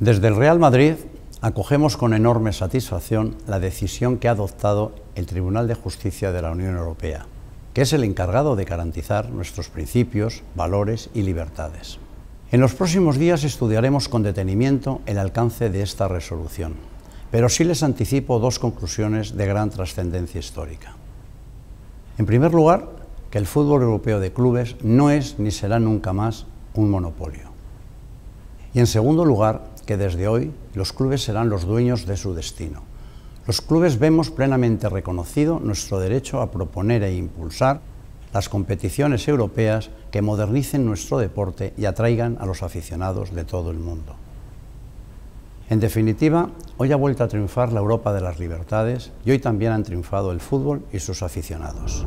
Desde el Real Madrid acogemos con enorme satisfacción la decisión que ha adoptado el Tribunal de Justicia de la Unión Europea, que es el encargado de garantizar nuestros principios, valores y libertades. En los próximos días estudiaremos con detenimiento el alcance de esta resolución, pero sí les anticipo dos conclusiones de gran trascendencia histórica. En primer lugar, que el fútbol europeo de clubes no es ni será nunca más un monopolio. Y en segundo lugar, que desde hoy los clubes serán los dueños de su destino. Los clubes vemos plenamente reconocido nuestro derecho a proponer e impulsar las competiciones europeas que modernicen nuestro deporte y atraigan a los aficionados de todo el mundo. En definitiva, hoy ha vuelto a triunfar la Europa de las libertades y hoy también han triunfado el fútbol y sus aficionados.